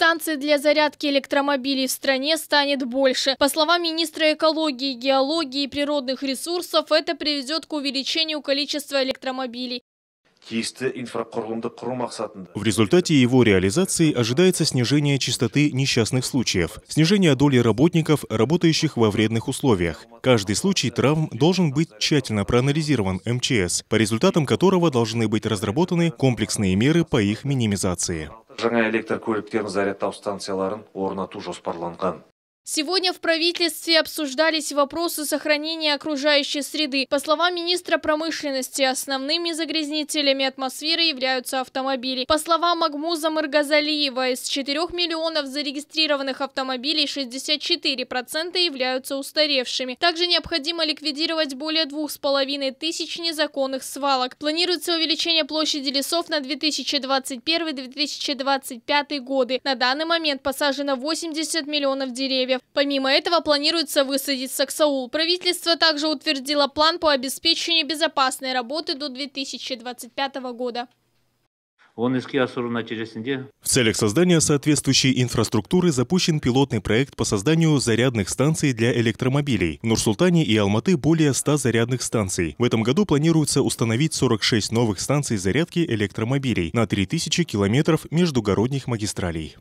станций для зарядки электромобилей в стране станет больше. По словам министра экологии, геологии и природных ресурсов, это приведет к увеличению количества электромобилей. В результате его реализации ожидается снижение частоты несчастных случаев, снижение доли работников, работающих во вредных условиях. Каждый случай травм должен быть тщательно проанализирован МЧС, по результатам которого должны быть разработаны комплексные меры по их минимизации. жаңа электр көліктерін зарядтау станцияларын орнату жоспарланған Сегодня в правительстве обсуждались вопросы сохранения окружающей среды. По словам министра промышленности, основными загрязнителями атмосферы являются автомобили. По словам Магмуза Мыргазалиева, из 4 миллионов зарегистрированных автомобилей 64% являются устаревшими. Также необходимо ликвидировать более двух с половиной тысяч незаконных свалок. Планируется увеличение площади лесов на 2021-2025 годы. На данный момент посажено 80 миллионов деревьев деревьев. Помимо этого планируется высадить саксаул. Правительство также утвердило план по обеспечению безопасной работы до 2025 года. В целях создания соответствующей инфраструктуры запущен пилотный проект по созданию зарядных станций для электромобилей. В Нур-Султане и Алматы более 100 зарядных станций. В этом году планируется установить 46 новых станций зарядки электромобилей на 3000 километров междугородних магистралей.